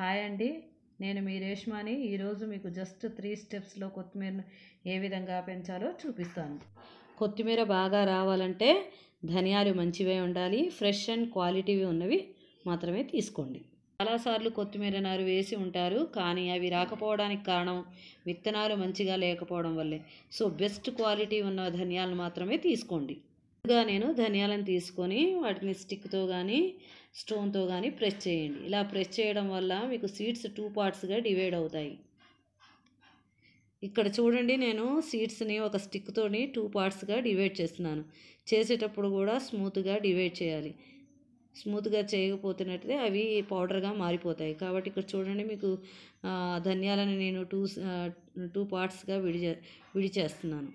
hi అండి నేను మీ రేష్మాని ఈరోజు మీకు జస్ట్ త్రీ స్టెప్స్లో కొత్తిమీరను ఏ విధంగా పెంచాలో చూపిస్తాను కొత్తిమీర బాగా రావాలంటే ధనియాలు మంచివే ఉండాలి ఫ్రెష్ అండ్ క్వాలిటీవి ఉన్నవి మాత్రమే తీసుకోండి చాలాసార్లు కొత్తిమీర నారు వేసి ఉంటారు కానీ అవి రాకపోవడానికి కారణం విత్తనాలు మంచిగా లేకపోవడం వల్లే సో బెస్ట్ క్వాలిటీ ఉన్న ధనియాలను మాత్రమే తీసుకోండి ముందుగా నేను ధనియాలను తీసుకొని వాటిని స్టిక్తో కానీ స్టోన్తో కానీ ప్రెస్ చేయండి ఇలా ప్రెస్ చేయడం వల్ల మీకు సీడ్స్ టూ పార్ట్స్గా డివైడ్ అవుతాయి ఇక్కడ చూడండి నేను సీడ్స్ని ఒక స్టిక్తోని టూ పార్ట్స్గా డివైడ్ చేస్తున్నాను చేసేటప్పుడు కూడా స్మూత్గా డివైడ్ చేయాలి స్మూత్గా చేయకపోతున్నట్లయితే అవి పౌడర్గా మారిపోతాయి కాబట్టి ఇక్కడ చూడండి మీకు ధనియాలను నేను టూ టూ పార్ట్స్గా విడి విడిచేస్తున్నాను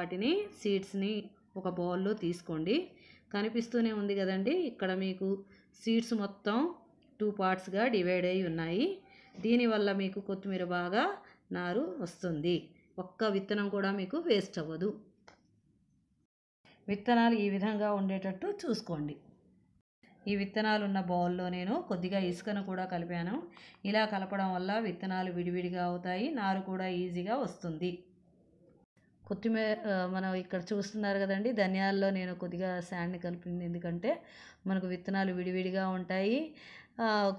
వాటిని సీడ్స్ని ఒక బౌల్లో తీసుకోండి కనిపిస్తూనే ఉంది కదండి ఇక్కడ మీకు సీడ్స్ మొత్తం టూ పార్ట్స్గా డివైడ్ అయి ఉన్నాయి దీనివల్ల మీకు కొత్తిమీర బాగా నారు వస్తుంది ఒక్క విత్తనం కూడా మీకు వేస్ట్ అవ్వదు విత్తనాలు ఈ విధంగా ఉండేటట్టు చూసుకోండి ఈ విత్తనాలు ఉన్న బౌల్లో నేను కొద్దిగా ఇసుకను కూడా కలిపాను ఇలా కలపడం వల్ల విత్తనాలు విడివిడిగా అవుతాయి నారు కూడా ఈజీగా వస్తుంది కొత్తిమీర మనం ఇక్కడ చూస్తున్నారు కదండి ధనియాల్లో నేను కొద్దిగా శాండ్ని కలిపింది ఎందుకంటే మనకు విత్తనాలు విడివిడిగా ఉంటాయి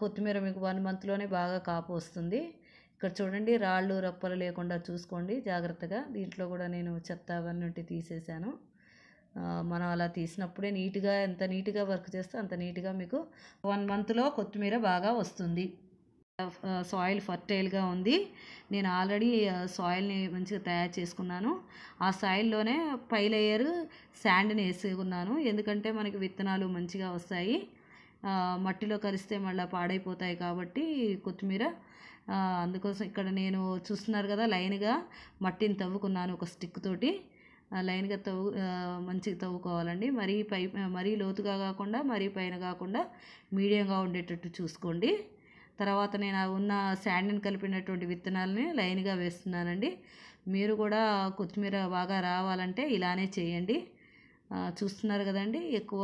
కొత్తిమీర మీకు వన్ మంత్లోనే బాగా కాపు వస్తుంది ఇక్కడ చూడండి రాళ్ళు రప్పలు లేకుండా చూసుకోండి జాగ్రత్తగా దీంట్లో కూడా నేను చెత్త అవన్నీ తీసేసాను మనం అలా తీసినప్పుడే నీట్గా ఎంత నీట్గా వర్క్ చేస్తే అంత నీట్గా మీకు వన్ మంత్లో కొత్తిమీర బాగా వస్తుంది సాయిల్ ఫర్టైల్గా ఉంది నేను ఆల్రెడీ సాయిల్ని మంచిగా తయారు చేసుకున్నాను ఆ సాయిల్లోనే పై లేయర్ శాండ్ని వేసుకున్నాను ఎందుకంటే మనకి విత్తనాలు మంచిగా వస్తాయి మట్టిలో కలిస్తే మళ్ళీ పాడైపోతాయి కాబట్టి కొత్తిమీర అందుకోసం ఇక్కడ నేను చూస్తున్నారు కదా లైన్గా మట్టిని తవ్వుకున్నాను ఒక స్టిక్ తోటి లైన్గా తవ్వు మంచిగా తవ్వుకోవాలండి మరీ పై మరీ లోతుగా కాకుండా మరీ పైన కాకుండా మీడియంగా ఉండేటట్టు చూసుకోండి తర్వాత నేను ఉన్న శాండ్ని కలిపినటువంటి విత్తనాలని లైన్గా వేస్తున్నానండి మీరు కూడా కొత్తిమీర బాగా రావాలంటే ఇలానే చేయండి చూస్తున్నారు కదండి ఎక్కువ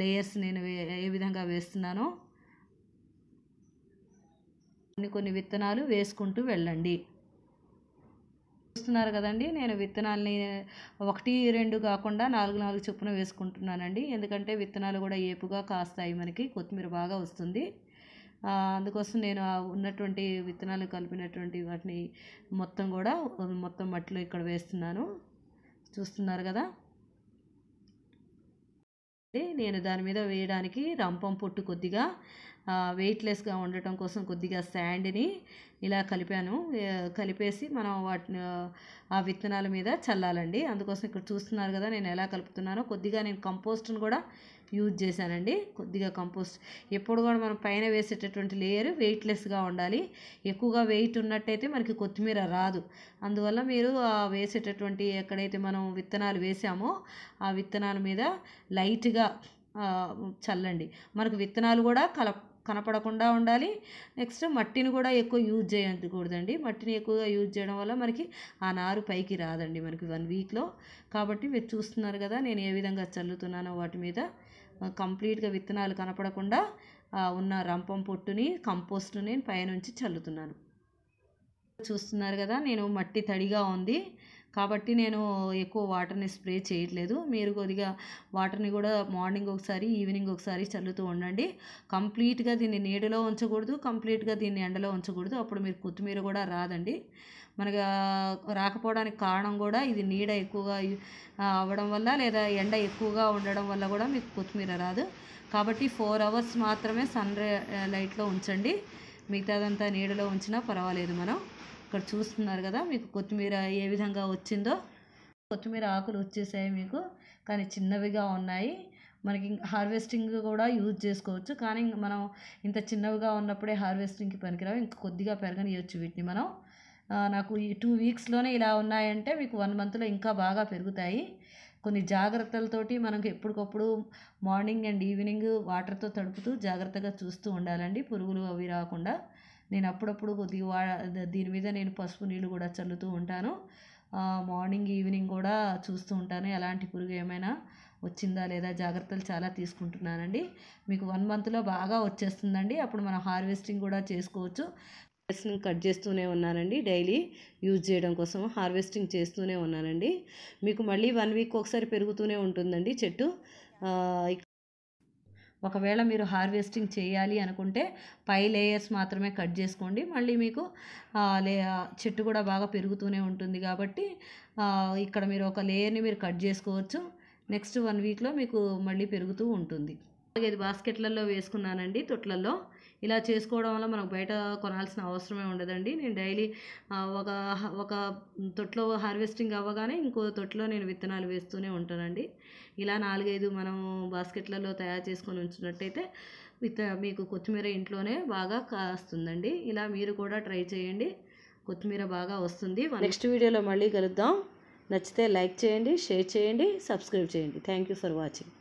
లేయర్స్ నేను ఏ విధంగా వేస్తున్నానో కొన్ని కొన్ని విత్తనాలు వేసుకుంటూ వెళ్ళండి చూస్తున్నారు కదండి నేను విత్తనాలని ఒకటి రెండు కాకుండా నాలుగు నాలుగు చొప్పున వేసుకుంటున్నానండి ఎందుకంటే విత్తనాలు కూడా ఏపుగా కాస్తాయి మనకి కొత్తిమీర బాగా వస్తుంది అందుకోసం నేను ఉన్నటువంటి విత్తనాలు కలిపినటువంటి వాటిని మొత్తం కూడా మొత్తం మట్టిలో ఇక్కడ వేస్తున్నాను చూస్తున్నారు కదా నేను దాని మీద వేయడానికి రంపం పొట్టు కొద్దిగా వెయిట్లెస్గా ఉండటం కోసం కొద్దిగా శాండ్ని ఇలా కలిపాను కలిపేసి మనం వాటిని ఆ విత్తనాల మీద చల్లాలండి అందుకోసం ఇక్కడ చూస్తున్నారు కదా నేను ఎలా కలుపుతున్నానో కొద్దిగా నేను కంపోస్ట్ను కూడా యూజ్ చేశానండి కొద్దిగా కంపోస్ట్ ఎప్పుడు కూడా మనం పైన వేసేటటువంటి లేయర్ వెయిట్లెస్గా ఉండాలి ఎక్కువగా వెయిట్ ఉన్నట్టయితే మనకి కొత్తిమీర రాదు అందువల్ల మీరు ఆ వేసేటటువంటి ఎక్కడైతే మనం విత్తనాలు వేసామో ఆ విత్తనాల మీద లైట్గా చల్లండి మనకు విత్తనాలు కూడా కలప కనపడకుండా ఉండాలి నెక్స్ట్ మట్టిని కూడా ఎక్కువ యూజ్ చేయకూడదండి మట్టిని ఎక్కువగా యూజ్ చేయడం వల్ల మనకి ఆ నారు పైకి రాదండి మనకి వన్ వీక్లో కాబట్టి మీరు చూస్తున్నారు కదా నేను ఏ విధంగా చల్లుతున్నానో వాటి మీద కంప్లీట్గా విత్తనాలు కనపడకుండా ఉన్న రంపం పొట్టుని కంపోస్ట్ని నేను పైనుంచి చల్లుతున్నాను చూస్తున్నారు కదా నేను మట్టి తడిగా ఉంది కాబట్టి నేను ఎక్కువ వాటర్ని స్ప్రే చేయట్లేదు మీరు కొద్దిగా వాటర్ని కూడా మార్నింగ్ ఒకసారి ఈవినింగ్ ఒకసారి చల్లుతూ ఉండండి కంప్లీట్గా దీన్ని నీడలో ఉంచకూడదు కంప్లీట్గా దీన్ని ఎండలో ఉంచకూడదు అప్పుడు మీరు కొత్తిమీర కూడా రాదండి మనకు రాకపోవడానికి కారణం కూడా ఇది నీడ ఎక్కువగా అవ్వడం వల్ల లేదా ఎండ ఎక్కువగా ఉండడం వల్ల కూడా మీకు కొత్తిమీర రాదు కాబట్టి ఫోర్ అవర్స్ మాత్రమే సన్ లైట్లో ఉంచండి మిగతాదంతా నీడలో ఉంచినా పర్వాలేదు మనం ఇక్కడ చూస్తున్నారు కదా మీకు కొత్తిమీర ఏ విధంగా వచ్చిందో కొత్తిమీర ఆకులు వచ్చేసాయి మీకు కానీ చిన్నవిగా ఉన్నాయి మనకి హార్వెస్టింగ్ కూడా యూజ్ చేసుకోవచ్చు కానీ మనం ఇంత చిన్నవిగా ఉన్నప్పుడే హార్వెస్టింగ్కి పనికిరావు ఇంక కొద్దిగా పెరగనియచ్చు వీటిని మనం నాకు ఈ టూ వీక్స్లోనే ఇలా ఉన్నాయంటే మీకు వన్ మంత్లో ఇంకా బాగా పెరుగుతాయి కొన్ని జాగ్రత్తలతోటి మనకు ఎప్పటికప్పుడు మార్నింగ్ అండ్ ఈవినింగ్ వాటర్తో తడుపుతూ జాగ్రత్తగా చూస్తూ ఉండాలండి పురుగులు అవి రాకుండా నేను అప్పుడప్పుడు కొద్దిగా దీని మీద నేను పసుపు నీళ్ళు కూడా చల్లుతూ ఉంటాను మార్నింగ్ ఈవినింగ్ కూడా చూస్తూ ఉంటాను ఎలాంటి పురుగు ఏమైనా వచ్చిందా లేదా జాగ్రత్తలు చాలా తీసుకుంటున్నానండి మీకు వన్ మంత్లో బాగా వచ్చేస్తుందండి అప్పుడు మనం హార్వెస్టింగ్ కూడా చేసుకోవచ్చు హార్వెస్టింగ్ కట్ చేస్తూనే ఉన్నానండి డైలీ యూజ్ చేయడం కోసం హార్వెస్టింగ్ చేస్తూనే ఉన్నానండి మీకు మళ్ళీ వన్ వీక్ ఒకసారి పెరుగుతూనే ఉంటుందండి చెట్టు ఒకవేళ మీరు హార్వెస్టింగ్ చేయాలి అనుకుంటే పై లేయర్స్ మాత్రమే కట్ చేసుకోండి మళ్ళీ మీకు లే చెట్టు కూడా బాగా పెరుగుతూనే ఉంటుంది కాబట్టి ఇక్కడ మీరు ఒక లేయర్ని మీరు కట్ చేసుకోవచ్చు నెక్స్ట్ వన్ వీక్లో మీకు మళ్ళీ పెరుగుతూ ఉంటుంది అలాగే ఇది బాస్కెట్లలో వేసుకున్నానండి తొట్లలో ఇలా చేసుకోవడం వల్ల మనకు బయట కొనాల్సిన అవసరమే ఉండదండి నేను డైలీ ఒక ఒక తొట్లో హార్వెస్టింగ్ అవ్వగానే ఇంకో తొట్లో నేను విత్తనాలు వేస్తూనే ఉంటానండి ఇలా నాలుగైదు మనం బాస్కెట్లలో తయారు చేసుకొని ఉంచినట్టయితే విత్ మీకు కొత్తిమీర ఇంట్లోనే బాగా కాస్తుందండి ఇలా మీరు కూడా ట్రై చేయండి కొత్తిమీర బాగా వస్తుంది నెక్స్ట్ వీడియోలో మళ్ళీ కలుద్దాం నచ్చితే లైక్ చేయండి షేర్ చేయండి సబ్స్క్రైబ్ చేయండి థ్యాంక్ ఫర్ వాచింగ్